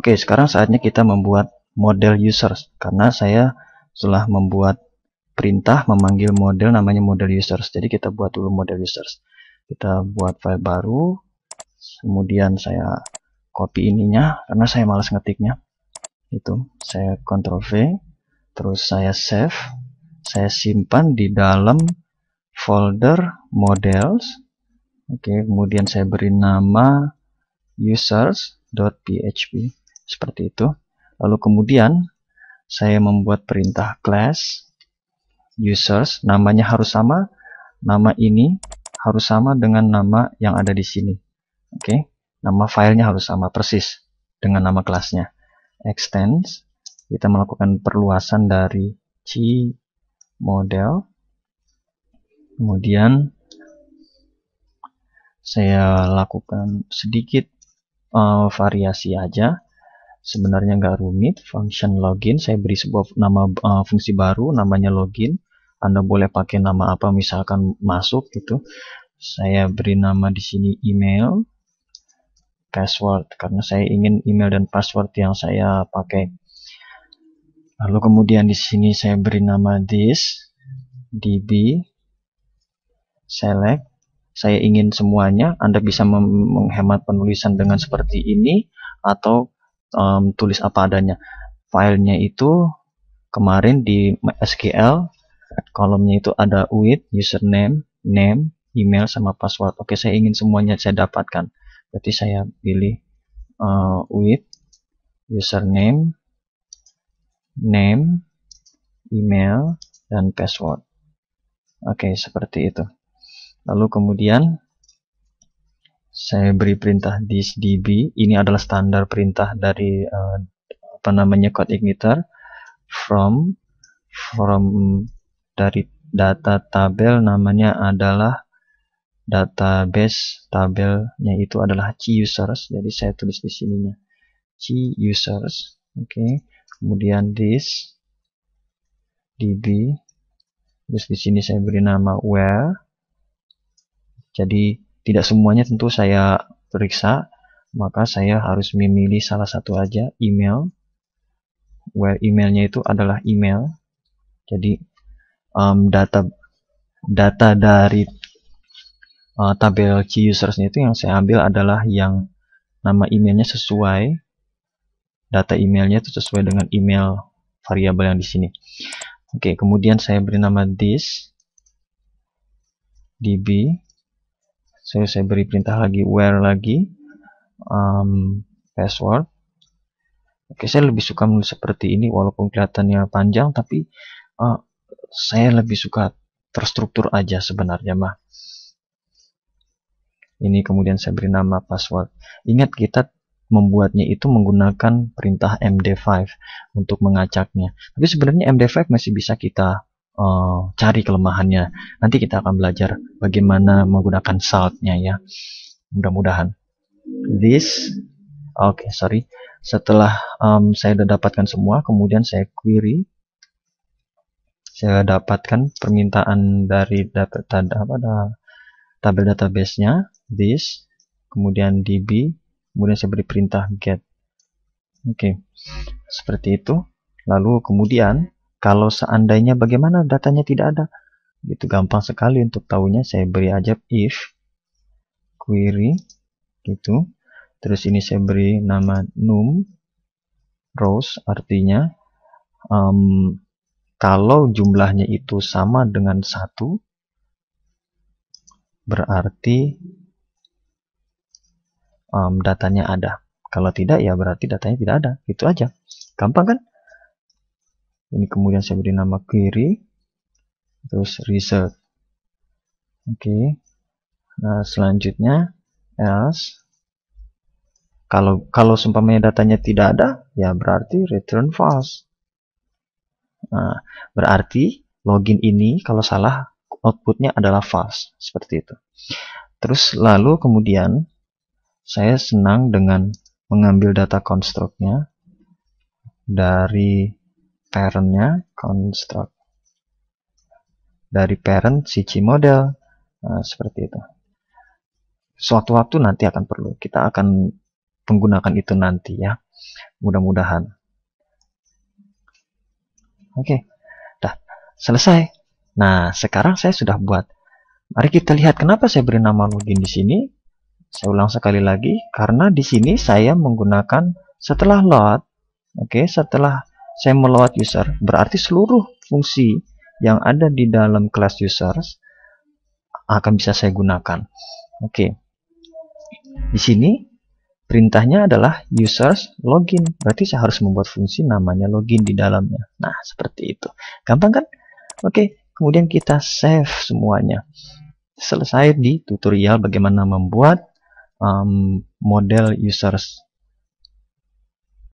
Oke, sekarang saatnya kita membuat model users karena saya telah membuat perintah memanggil model namanya model users. Jadi kita buat dulu model users. Kita buat file baru. Kemudian saya copy ininya karena saya malas ngetiknya. Itu saya Ctrl V, terus saya save, saya simpan di dalam folder models. Oke, kemudian saya beri nama users.php seperti itu lalu kemudian saya membuat perintah class users namanya harus sama nama ini harus sama dengan nama yang ada di sini oke okay? nama filenya harus sama persis dengan nama kelasnya extends kita melakukan perluasan dari c model kemudian saya lakukan sedikit uh, variasi aja sebenarnya nggak rumit. Function login, saya beri sebuah nama uh, fungsi baru, namanya login. Anda boleh pakai nama apa, misalkan masuk gitu. Saya beri nama di sini email, password, karena saya ingin email dan password yang saya pakai. Lalu kemudian di sini saya beri nama this, db, select, saya ingin semuanya, Anda bisa menghemat penulisan dengan seperti ini, atau um, tulis apa adanya. Filenya itu kemarin di SQL kolomnya itu ada UID, username, name, email sama password. Oke, saya ingin semuanya saya dapatkan. Berarti saya pilih uh, eh, UID, username, name, email, dan password. Oke, seperti itu. Lalu kemudian saya beri perintah this db ini adalah standar perintah dari uh, apa namanya code igniter from from dari data tabel namanya adalah database tabelnya itu adalah c users jadi saya tulis di sininya c users oke okay. kemudian this db terus di sini saya beri nama where jadi tidak semuanya tentu saya periksa, maka saya harus memilih salah satu aja, email, where emailnya itu adalah email. Jadi um, data data dari uh, tabel key usersnya itu yang saya ambil adalah yang nama emailnya sesuai data emailnya itu sesuai dengan email variabel yang di sini. Oke, kemudian saya beri nama this db saya, saya beri perintah lagi where lagi um, password oke saya lebih suka menulis seperti ini walaupun kelihatannya panjang tapi uh, saya lebih suka terstruktur aja sebenarnya mah ini kemudian saya beri nama password ingat kita membuatnya itu menggunakan perintah md5 untuk mengacaknya tapi sebenarnya md5 masih bisa kita uh, cari kelemahannya. Nanti kita akan belajar bagaimana menggunakan saltnya ya. Mudah-mudahan. This, oke okay, sorry. Setelah um, saya sudah dapatkan semua, kemudian saya query. Saya dapatkan permintaan dari data, data apa, tabel database-nya, this, kemudian db, kemudian saya beri perintah get. Oke, okay. seperti itu. Lalu kemudian kalau seandainya bagaimana datanya tidak ada? Gitu gampang sekali untuk tahunya saya beri aja if query gitu. Terus ini saya beri nama num rows artinya um, kalau jumlahnya itu sama dengan satu berarti um, datanya ada. Kalau tidak ya berarti datanya tidak ada. Itu aja. Gampang kan? ini kemudian saya beri nama query terus result oke okay. nah selanjutnya else kalau kalau sumpahnya datanya tidak ada ya berarti return false nah berarti login ini kalau salah outputnya adalah false seperti itu terus lalu kemudian saya senang dengan mengambil data konstruknya dari parentnya construct dari parent CC model nah, seperti itu suatu waktu nanti akan perlu kita akan menggunakan itu nanti ya mudah-mudahan oke okay. dah selesai nah sekarang saya sudah buat mari kita lihat kenapa saya beri nama login di sini saya ulang sekali lagi karena di sini saya menggunakan setelah load oke okay, setelah saya melawat user. Berarti seluruh fungsi yang ada di dalam kelas users akan bisa saya gunakan. Oke. Di sini perintahnya adalah users login. Berarti saya harus membuat fungsi namanya login di dalamnya. Nah, seperti itu. Gampang kan? Oke, kemudian kita save semuanya. Selesai di tutorial bagaimana membuat um, model users